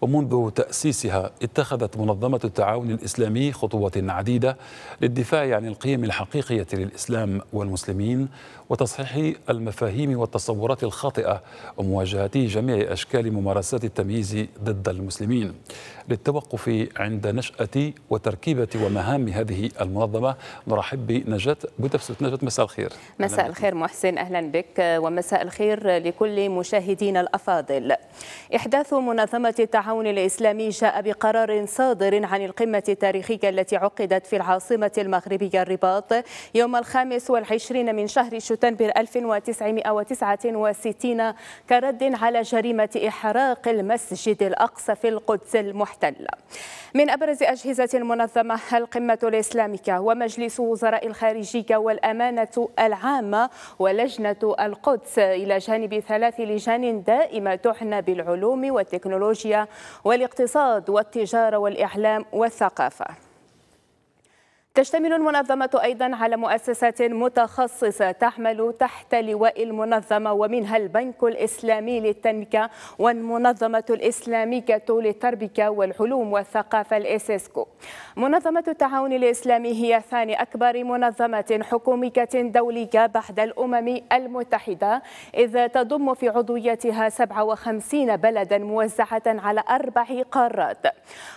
ومنذ تأسيسها اتخذت منظمة التعاون الإسلامي خطوات عديدة للدفاع عن القيم الحقيقية للإسلام والمسلمين وتصحيح المفاهيم والتصورات الخاطئة ومواجهة جميع أشكال ممارسات التمييز ضد المسلمين للتوقف عند نشأة وتركيبة ومهام هذه المنظمة نرحب بنجاة بوتفسوت نجاة مساء الخير مساء الخير محسن أهلا بك ومساء الخير لكل مشاهدينا الأفاضل إحداث منظمة التعاون التعاون الإسلامي جاء بقرار صادر عن القمة التاريخية التي عقدت في العاصمة المغربية الرباط يوم الخامس والعشرين من شهر شتنبر 1969 كرد على جريمة إحراق المسجد الأقصى في القدس المحتلة من أبرز أجهزة المنظمة القمة الإسلامية ومجلس وزراء الخارجية والأمانة العامة ولجنة القدس إلى جانب ثلاث لجان دائمة تعنى بالعلوم والتكنولوجيا والاقتصاد والتجارة والإعلام والثقافة تشتمل المنظمة أيضا على مؤسسات متخصصة تعمل تحت لواء المنظمة ومنها البنك الإسلامي للتنمية والمنظمة الإسلامية للتربية والعلوم والثقافة الإسيسكو منظمة التعاون الإسلامي هي ثاني أكبر منظمة حكومية دولية بعد الأمم المتحدة إذ تضم في عضويتها 57 بلدا موزعة على أربع قارات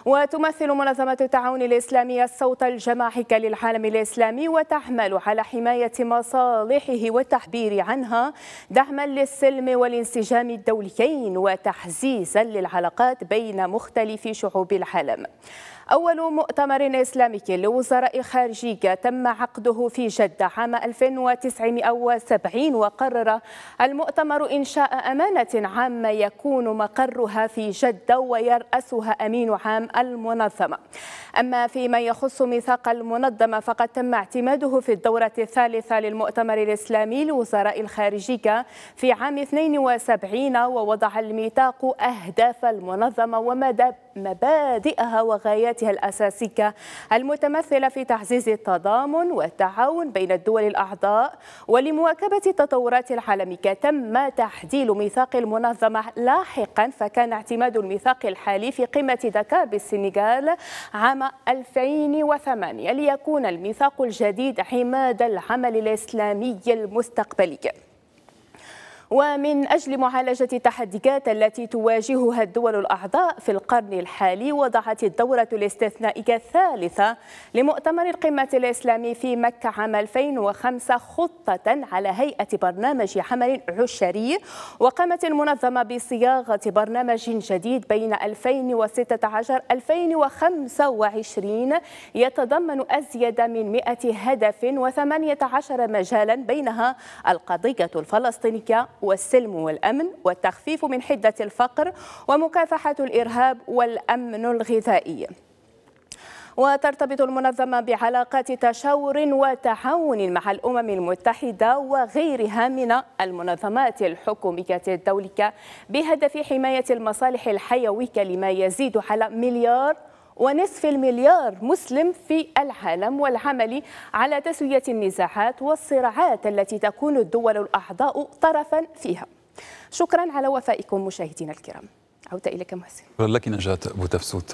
وتمثل منظمة التعاون الإسلامي الصوت الجماعي للعالم العالمي الإسلامي وتعمل على حماية مصالحه والتعبير عنها دعما للسلم والانسجام الدوليين وتحزيزا للعلاقات بين مختلف شعوب العالم أول مؤتمر إسلامي لوزراء خارجية تم عقده في جدة عام 1970 وقرر المؤتمر إنشاء أمانة عامة يكون مقرها في جدة ويرأسها أمين عام المنظمة أما فيما يخص ميثاق المنظمة المنظمة فقد تم اعتماده في الدورة الثالثة للمؤتمر الإسلامي لوزراء الخارجية في عام 72 ووضع الميثاق أهداف المنظمة ومدى مبادئها وغاياتها الأساسية المتمثلة في تعزيز التضامن والتعاون بين الدول الأعضاء ولمواكبة التطورات العالمية تم تحديل ميثاق المنظمة لاحقا فكان اعتماد الميثاق الحالي في قمة دكار بالسنغال عام 2008 ليكون الميثاق الجديد عماد العمل الإسلامي المستقبلي ومن أجل معالجة التحديات التي تواجهها الدول الأعضاء في القرن الحالي وضعت الدورة الاستثنائية الثالثة لمؤتمر القمة الإسلامي في مكة عام 2005 خطة على هيئة برنامج عمل عشري وقامت المنظمة بصياغة برنامج جديد بين 2016 2025 يتضمن أزيد من 100 هدف و18 مجالا بينها القضية الفلسطينية والسلم والأمن والتخفيف من حدة الفقر ومكافحة الإرهاب والأمن الغذائي وترتبط المنظمة بعلاقات تشاور وتعاون مع الأمم المتحدة وغيرها من المنظمات الحكومية الدولية بهدف حماية المصالح الحيوية لما يزيد على مليار ونصف المليار مسلم في العالم والعمل على تسوية النزاعات والصراعات التي تكون الدول الأعضاء طرفا فيها شكرا على وفائكم مشاهدينا الكرام عودة إليك محسن لك نجاة أبو تفسوت